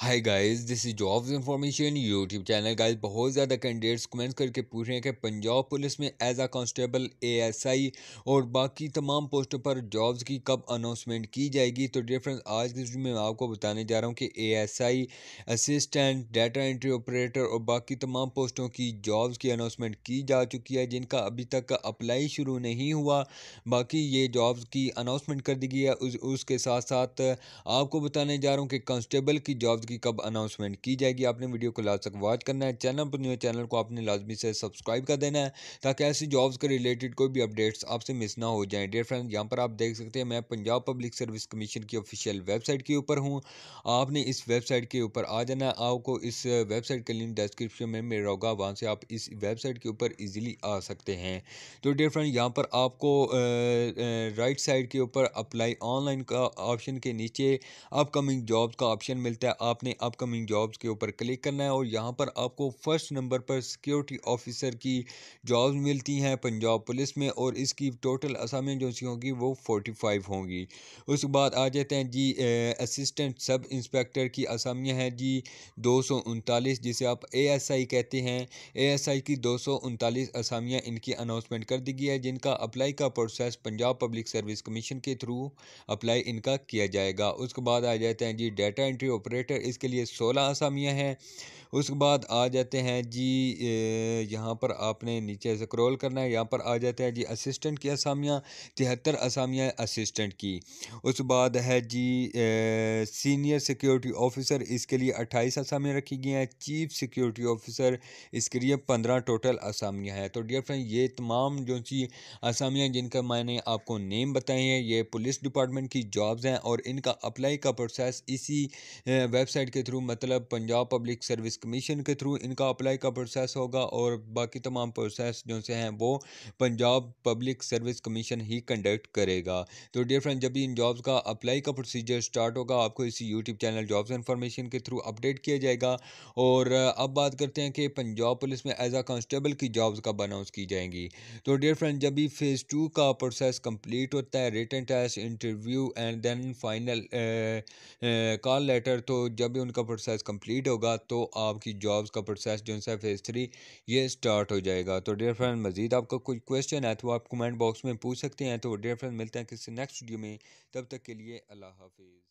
hi guys this is jobs information YouTube channel guys बहुत ज़्यादा candidates comments करके पूछ रहे हैं कि पंजाब पुलिस में एज आ कांस्टेबल एएसआई और बाकी तमाम पोस्टों पर जॉब्स की कब अनाउंसमेंट की जाएगी तो डियर फ्रेंड्स आज की वीडियो में मैं आपको बताने जा रहा हूं कि ASI assistant data entry operator और बाकी तमाम पोस्टों की जॉब्स की अनाउंसमेंट की जा चुकी है जिनका अभी तक अप्लाई शुरू नहीं हुआ बाकी ये जॉब्स की अनाउंसमेंट कर दी गई है उस, उसके साथ साथ आपको बताने जा रहा हूँ कि कॉन्स्टेबल की जॉब की कब अनाउंसमेंट की जाएगी आपने वीडियो को लास्ट तक वॉच करना है चैनल पर न्यू चैनल को आपने लाजमी से सब्सक्राइब कर देना है ताकि ऐसी जॉब्स के रिलेटेड कोई भी अपडेट्स आपसे मिस ना हो जाए डेयर फ्रेंड यहाँ पर आप देख सकते हैं मैं पंजाब पब्लिक सर्विस कमीशन की ऑफिशियल वेबसाइट के ऊपर हूँ आपने इस वेबसाइट के ऊपर आ जाना है आपको इस वेबसाइट का लिंक डिस्क्रिप्शन में मेरा होगा वहाँ से आप इस वेबसाइट के ऊपर ईजिली आ सकते हैं तो डेयर फ्रेंड यहाँ पर आपको राइट साइड के ऊपर अप्लाई ऑनलाइन का ऑप्शन के नीचे अपकमिंग जॉब का ऑप्शन मिलता है आप आपने अपकमिंग जॉब्स के ऊपर क्लिक करना है और यहाँ पर आपको फर्स्ट नंबर पर सिक्योरिटी ऑफिसर की जॉब मिलती हैं पंजाब पुलिस में और इसकी टोटल असामियाँ जो सी होंगी वो फोर्टी फाइव होंगी उसके बाद आ जाते हैं जी असिस्टेंट सब इंस्पेक्टर की असामियाँ हैं जी दो सौ उनतालीस जिसे आप ए एस आई कहते हैं ए एस आई की दो सौ उनतालीस असामियाँ इनकी अनाउंसमेंट कर दी गई है जिनका अप्लाई का process Punjab public service commission के थ्रू अप्लाई इनका किया जाएगा उसके बाद आ जाते हैं जी डाटा एंट्री ऑपरेटर इसके लिए सोलह असामियाँ हैं उसके बाद आ जाते हैं जी यहाँ पर आपने नीचे स्क्रॉल करना है यहाँ पर आ जाते हैं जी असिस्टेंट की असामियाँ तिहत्तर असामियाँ असिस्टेंट की उसके बाद है जी सीनियर सिक्योरिटी ऑफिसर इसके लिए अट्ठाईस असामियाँ रखी गई हैं चीफ सिक्योरिटी ऑफिसर इसके लिए पंद्रह टोटल असामियाँ हैं तो डियर फ्रेंड ये तमाम जो सी असामियाँ जिनका मैंने आपको नेम बताए हैं ये पुलिस डिपार्टमेंट की जॉब्स हैं और इनका अप्लाई का प्रोसेस इसी वेबसाइट के थ्रू मतलब पंजाब पब्लिक सर्विस कमीशन के थ्रू इनका अप्लाई का प्रोसेस होगा और बाकी तमाम प्रोसेस जो से हैं वो पंजाब पब्लिक सर्विस कमीशन ही कंडक्ट करेगा तो डियर फ्रेंड जब भी इन जॉब्स का अप्लाई का प्रोसीजर स्टार्ट होगा आपको इसी यूट्यूब चैनल जॉब्स इन्फॉर्मेशन के थ्रू अपडेट किया जाएगा और अब बात करते हैं कि पंजाब पुलिस में एज आ कॉन्स्टेबल की जॉब्स कब अनाउंस की जाएंगी तो डियर फ्रेंड जब भी फेज़ टू का प्रोसेस कंप्लीट होता है written test interview and then final call letter तो जब भी उनका प्रोसेस कंप्लीट होगा तो आप आपकी जॉब्स का प्रोसेस जो है फेज़ थ्री ये स्टार्ट हो जाएगा तो डेयर फ्रेंड मजीद आपका कोई क्वेश्चन है तो आप कमेंट बॉक्स में पूछ सकते हैं तो डेयर फ्रेंड मिलते हैं किसी नेक्स्ट वीडियो में तब तक के लिए अल्लाह हाफिज़